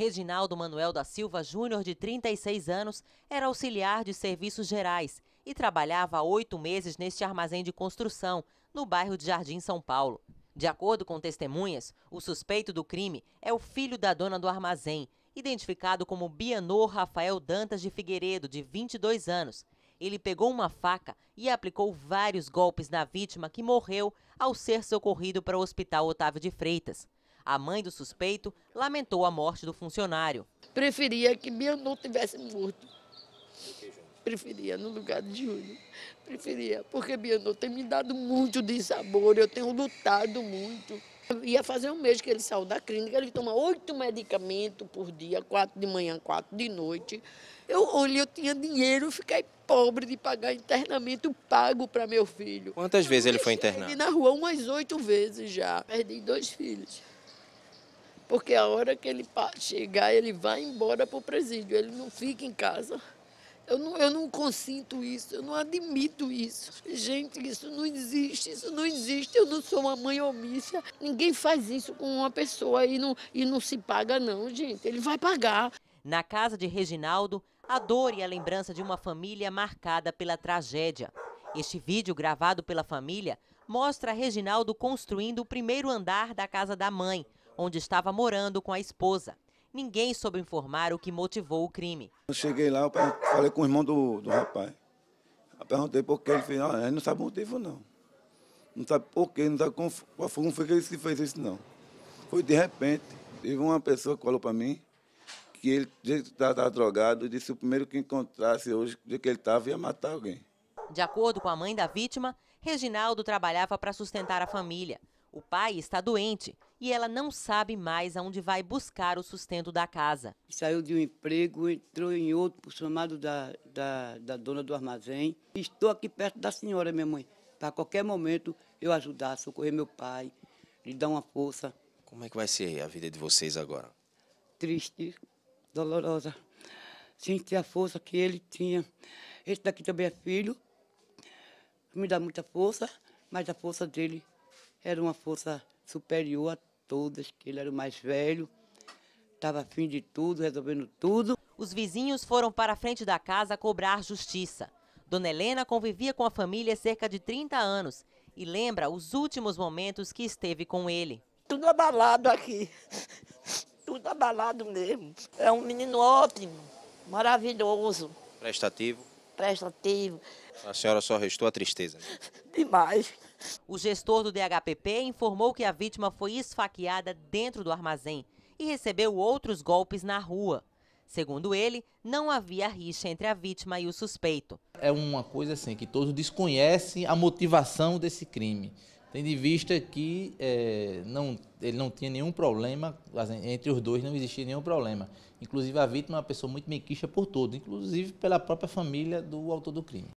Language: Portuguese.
Reginaldo Manuel da Silva Júnior, de 36 anos, era auxiliar de serviços gerais e trabalhava há oito meses neste armazém de construção, no bairro de Jardim São Paulo. De acordo com testemunhas, o suspeito do crime é o filho da dona do armazém, identificado como Bianor Rafael Dantas de Figueiredo, de 22 anos. Ele pegou uma faca e aplicou vários golpes na vítima que morreu ao ser socorrido para o Hospital Otávio de Freitas. A mãe do suspeito lamentou a morte do funcionário. Preferia que meu não tivesse morto. Preferia, no lugar de Júlio. Preferia, porque Bianô tem me dado muito de sabor, eu tenho lutado muito. Ia fazer um mês que ele saiu da clínica, ele toma oito medicamentos por dia, quatro de manhã, quatro de noite. Eu olhei, eu tinha dinheiro, eu fiquei pobre de pagar internamento pago para meu filho. Quantas eu vezes ele foi internado? Na rua, umas oito vezes já. Perdi dois filhos. Porque a hora que ele chegar, ele vai embora para o presídio, ele não fica em casa. Eu não, eu não consinto isso, eu não admito isso. Gente, isso não existe, isso não existe. Eu não sou uma mãe omissa. Ninguém faz isso com uma pessoa e não, e não se paga, não, gente. Ele vai pagar. Na casa de Reginaldo, a dor e a lembrança de uma família marcada pela tragédia. Este vídeo, gravado pela família, mostra Reginaldo construindo o primeiro andar da casa da mãe, onde estava morando com a esposa. Ninguém soube informar o que motivou o crime. Eu cheguei lá, eu falei com o irmão do, do rapaz. Eu perguntei por que ele fez. Ah, ele não sabe o motivo, não. Não sabe por que, não sabe como, qual foi, como foi que ele fez isso, não. Foi de repente. Teve uma pessoa que falou para mim que ele estava drogado e disse o primeiro que encontrasse hoje de que ele estava ia matar alguém. De acordo com a mãe da vítima, Reginaldo trabalhava para sustentar a família. O pai está doente e ela não sabe mais aonde vai buscar o sustento da casa. Saiu de um emprego, entrou em outro, por chamado da, da, da dona do armazém. Estou aqui perto da senhora, minha mãe, para qualquer momento eu ajudar, socorrer meu pai, lhe dar uma força. Como é que vai ser a vida de vocês agora? Triste, dolorosa, Sentir a força que ele tinha. Esse daqui também é filho, me dá muita força, mas a força dele era uma força superior a todas, que ele era o mais velho, estava afim de tudo, resolvendo tudo. Os vizinhos foram para a frente da casa cobrar justiça. Dona Helena convivia com a família cerca de 30 anos e lembra os últimos momentos que esteve com ele. Tudo abalado aqui, tudo abalado mesmo. É um menino ótimo, maravilhoso. Prestativo? Prestativo. A senhora só restou a tristeza. Né? Demais. O gestor do DHPP informou que a vítima foi esfaqueada dentro do armazém e recebeu outros golpes na rua. Segundo ele, não havia rixa entre a vítima e o suspeito. É uma coisa assim que todos desconhecem a motivação desse crime, Tem em vista que é, não, ele não tinha nenhum problema, entre os dois não existia nenhum problema. Inclusive a vítima é uma pessoa muito mequicha por tudo, inclusive pela própria família do autor do crime.